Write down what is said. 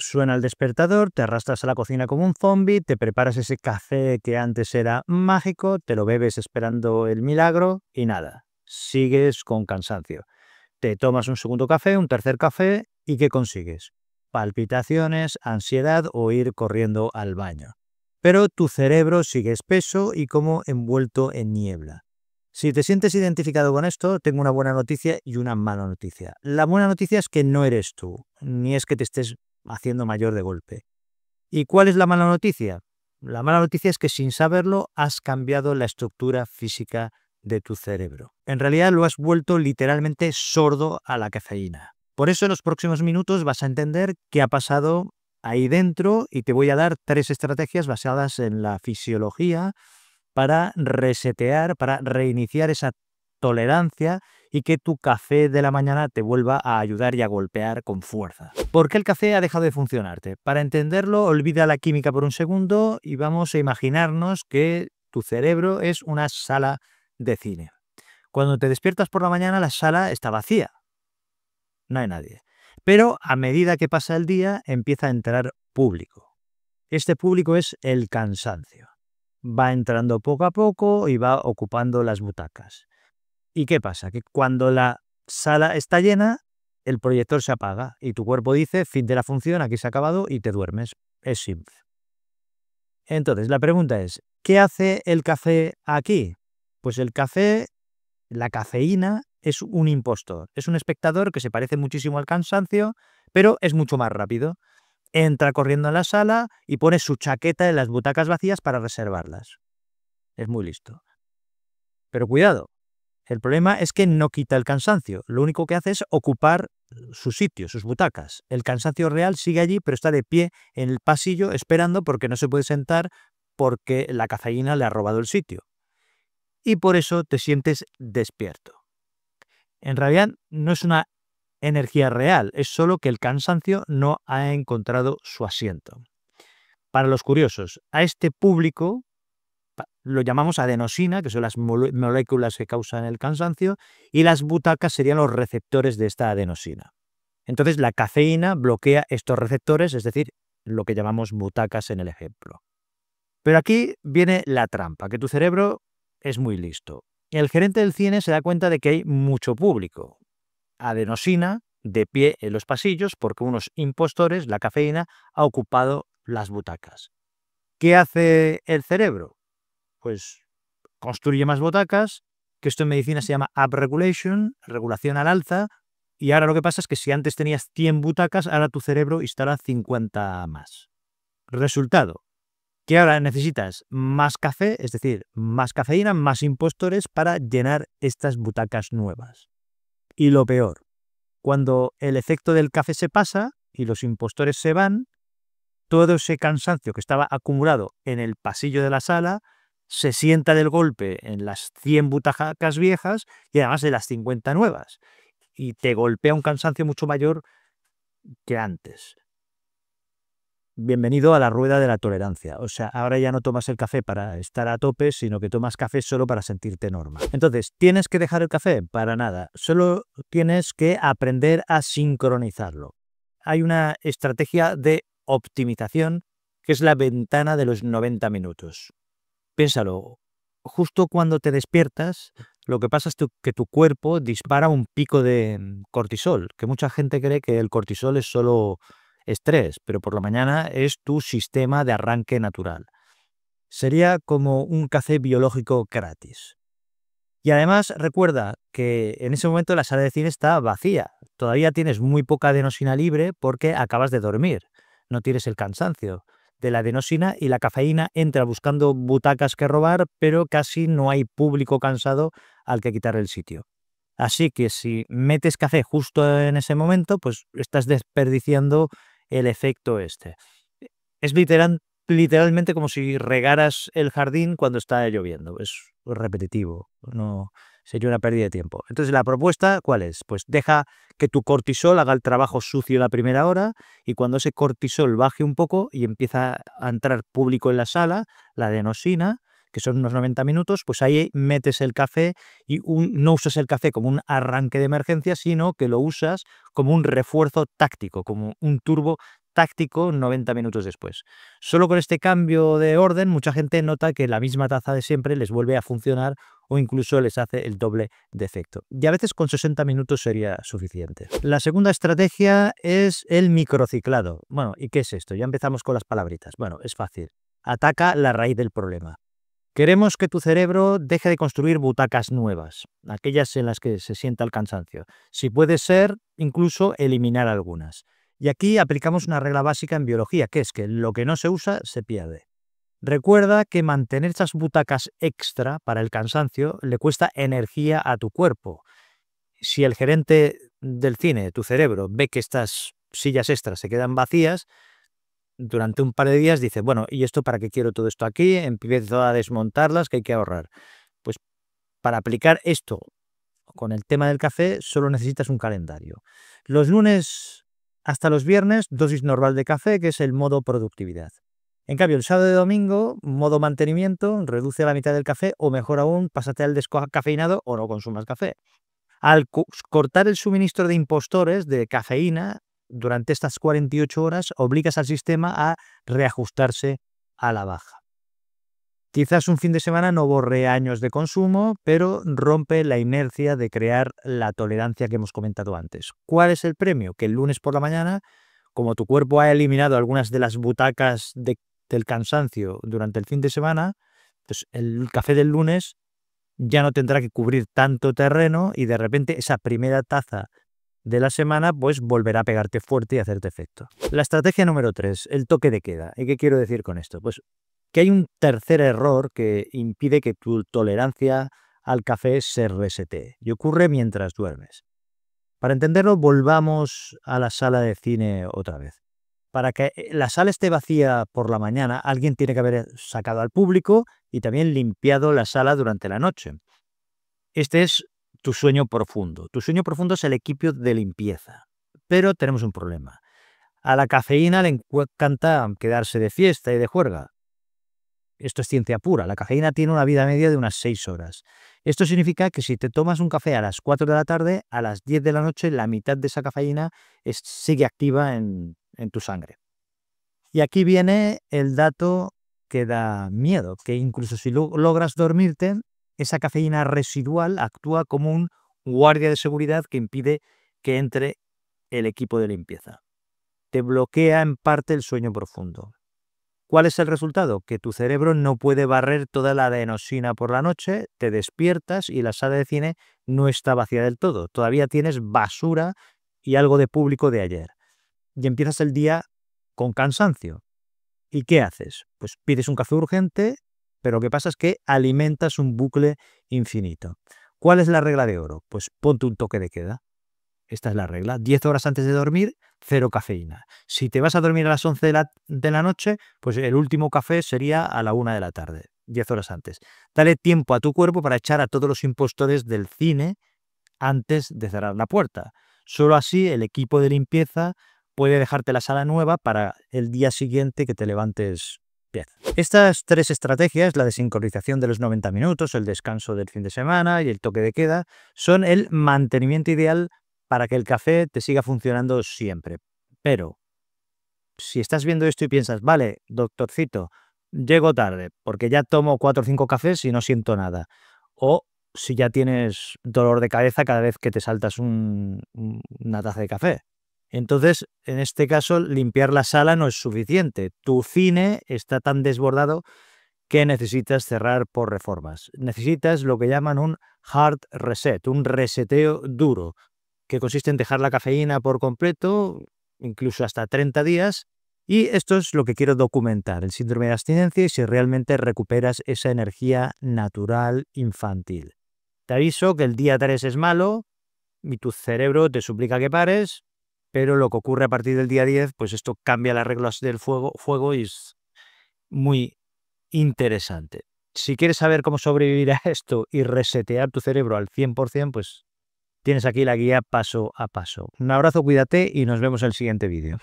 Suena el despertador, te arrastras a la cocina como un zombie, te preparas ese café que antes era mágico, te lo bebes esperando el milagro y nada, sigues con cansancio. Te tomas un segundo café, un tercer café y ¿qué consigues? Palpitaciones, ansiedad o ir corriendo al baño. Pero tu cerebro sigue espeso y como envuelto en niebla. Si te sientes identificado con esto, tengo una buena noticia y una mala noticia. La buena noticia es que no eres tú, ni es que te estés haciendo mayor de golpe. ¿Y cuál es la mala noticia? La mala noticia es que sin saberlo has cambiado la estructura física de tu cerebro. En realidad lo has vuelto literalmente sordo a la cafeína. Por eso en los próximos minutos vas a entender qué ha pasado ahí dentro y te voy a dar tres estrategias basadas en la fisiología para resetear, para reiniciar esa tolerancia y que tu café de la mañana te vuelva a ayudar y a golpear con fuerza. ¿Por qué el café ha dejado de funcionarte? Para entenderlo, olvida la química por un segundo y vamos a imaginarnos que tu cerebro es una sala de cine. Cuando te despiertas por la mañana, la sala está vacía. No hay nadie. Pero a medida que pasa el día, empieza a entrar público. Este público es el cansancio. Va entrando poco a poco y va ocupando las butacas. ¿Y qué pasa? Que cuando la sala está llena, el proyector se apaga y tu cuerpo dice, fin de la función, aquí se ha acabado y te duermes. Es simple. Entonces, la pregunta es, ¿qué hace el café aquí? Pues el café, la cafeína, es un impostor. Es un espectador que se parece muchísimo al cansancio, pero es mucho más rápido. Entra corriendo a la sala y pone su chaqueta en las butacas vacías para reservarlas. Es muy listo. Pero cuidado, el problema es que no quita el cansancio, lo único que hace es ocupar su sitio, sus butacas. El cansancio real sigue allí, pero está de pie en el pasillo esperando porque no se puede sentar porque la cafeína le ha robado el sitio. Y por eso te sientes despierto. En realidad no es una energía real, es solo que el cansancio no ha encontrado su asiento. Para los curiosos, a este público lo llamamos adenosina, que son las moléculas que causan el cansancio, y las butacas serían los receptores de esta adenosina. Entonces la cafeína bloquea estos receptores, es decir, lo que llamamos butacas en el ejemplo. Pero aquí viene la trampa, que tu cerebro es muy listo. El gerente del cine se da cuenta de que hay mucho público. Adenosina de pie en los pasillos porque unos impostores, la cafeína, ha ocupado las butacas. ¿Qué hace el cerebro? pues construye más butacas, que esto en medicina se llama upregulation, regulación al alza, y ahora lo que pasa es que si antes tenías 100 butacas, ahora tu cerebro instala 50 más. Resultado, que ahora necesitas más café, es decir, más cafeína, más impostores para llenar estas butacas nuevas. Y lo peor, cuando el efecto del café se pasa y los impostores se van, todo ese cansancio que estaba acumulado en el pasillo de la sala se sienta del golpe en las 100 butajacas viejas y además de las 50 nuevas. Y te golpea un cansancio mucho mayor que antes. Bienvenido a la rueda de la tolerancia. O sea, ahora ya no tomas el café para estar a tope, sino que tomas café solo para sentirte normal. Entonces, ¿tienes que dejar el café? Para nada. Solo tienes que aprender a sincronizarlo. Hay una estrategia de optimización que es la ventana de los 90 minutos. Piénsalo, justo cuando te despiertas, lo que pasa es que tu cuerpo dispara un pico de mm, cortisol, que mucha gente cree que el cortisol es solo estrés, pero por la mañana es tu sistema de arranque natural. Sería como un café biológico gratis. Y además recuerda que en ese momento la sala de cine está vacía. Todavía tienes muy poca adenosina libre porque acabas de dormir. No tienes el cansancio de la adenosina y la cafeína entra buscando butacas que robar, pero casi no hay público cansado al que quitar el sitio. Así que si metes café justo en ese momento, pues estás desperdiciando el efecto este. Es literal, literalmente como si regaras el jardín cuando está lloviendo. Es repetitivo. No, Sería una pérdida de tiempo. Entonces, la propuesta, ¿cuál es? Pues deja que tu cortisol haga el trabajo sucio la primera hora y cuando ese cortisol baje un poco y empieza a entrar público en la sala, la adenosina, que son unos 90 minutos, pues ahí metes el café y no usas el café como un arranque de emergencia, sino que lo usas como un refuerzo táctico, como un turbo táctico 90 minutos después. Solo con este cambio de orden, mucha gente nota que la misma taza de siempre les vuelve a funcionar o incluso les hace el doble defecto. efecto. Y a veces con 60 minutos sería suficiente. La segunda estrategia es el microciclado. Bueno, ¿y qué es esto? Ya empezamos con las palabritas. Bueno, es fácil. Ataca la raíz del problema. Queremos que tu cerebro deje de construir butacas nuevas, aquellas en las que se sienta el cansancio. Si puede ser, incluso eliminar algunas. Y aquí aplicamos una regla básica en biología, que es que lo que no se usa se pierde. Recuerda que mantener esas butacas extra para el cansancio le cuesta energía a tu cuerpo. Si el gerente del cine, tu cerebro, ve que estas sillas extras se quedan vacías, durante un par de días dice, bueno, ¿y esto para qué quiero todo esto aquí? Empiezo a desmontarlas, que hay que ahorrar. Pues para aplicar esto con el tema del café solo necesitas un calendario. Los lunes hasta los viernes, dosis normal de café, que es el modo productividad. En cambio, el sábado y domingo, modo mantenimiento, reduce la mitad del café o mejor aún, pásate al descafeinado o no consumas café. Al cortar el suministro de impostores de cafeína durante estas 48 horas, obligas al sistema a reajustarse a la baja. Quizás un fin de semana no borre años de consumo, pero rompe la inercia de crear la tolerancia que hemos comentado antes. ¿Cuál es el premio? Que el lunes por la mañana, como tu cuerpo ha eliminado algunas de las butacas del cansancio durante el fin de semana, pues el café del lunes ya no tendrá que cubrir tanto terreno y de repente esa primera taza de la semana pues volverá a pegarte fuerte y hacerte efecto. La estrategia número 3, el toque de queda. ¿Y qué quiero decir con esto? Pues que hay un tercer error que impide que tu tolerancia al café se resetee y ocurre mientras duermes. Para entenderlo, volvamos a la sala de cine otra vez. Para que eh, la sala esté vacía por la mañana, alguien tiene que haber sacado al público y también limpiado la sala durante la noche. Este es tu sueño profundo. Tu sueño profundo es el equipo de limpieza. Pero tenemos un problema. A la cafeína le encanta quedarse de fiesta y de juerga esto es ciencia pura, la cafeína tiene una vida media de unas seis horas. Esto significa que si te tomas un café a las 4 de la tarde, a las 10 de la noche, la mitad de esa cafeína sigue activa en tu sangre. Y aquí viene el dato que da miedo, que incluso si logras dormirte, esa cafeína residual actúa como un guardia de seguridad que impide que entre el equipo de limpieza. Te bloquea en parte el sueño profundo. ¿Cuál es el resultado? Que tu cerebro no puede barrer toda la adenosina por la noche, te despiertas y la sala de cine no está vacía del todo. Todavía tienes basura y algo de público de ayer. Y empiezas el día con cansancio. ¿Y qué haces? Pues pides un café urgente, pero lo que pasa es que alimentas un bucle infinito. ¿Cuál es la regla de oro? Pues ponte un toque de queda. Esta es la regla. Diez horas antes de dormir, cero cafeína. Si te vas a dormir a las 11 de la, noche, pues el último café sería a la 1 de la tarde, 10 horas antes. Dale tiempo a tu cuerpo para echar a todos los impostores del cine antes de cerrar la puerta. Solo así el equipo de limpieza puede dejarte la sala nueva para el día siguiente que te levantes pieza Estas tres estrategias, la desincronización de los 90 minutos, el descanso del fin de semana y el toque de queda, son el mantenimiento ideal para que el café te siga funcionando siempre. Pero si estás viendo esto y piensas, vale, doctorcito, llego tarde porque ya tomo cuatro o cinco cafés y no siento nada. O si ya tienes dolor de cabeza cada vez que te saltas una taza de café. Entonces, en este caso, limpiar la sala no es suficiente. Tu cine está tan desbordado que necesitas cerrar por reformas. Necesitas lo que llaman un hard reset, un reseteo duro que consiste en dejar la cafeína por completo, incluso hasta 30 días, y esto es lo que quiero documentar, el síndrome de abstinencia y si realmente recuperas esa energía natural infantil. Te aviso que el día 3 es malo y tu cerebro te suplica que pares, pero lo que ocurre a partir del día 10, pues esto cambia las reglas del fuego, fuego y es muy interesante. Si quieres saber cómo sobrevivir a esto y resetear tu cerebro al 100%, pues Tienes aquí la guía paso a paso. Un abrazo, cuídate y nos vemos en el siguiente vídeo.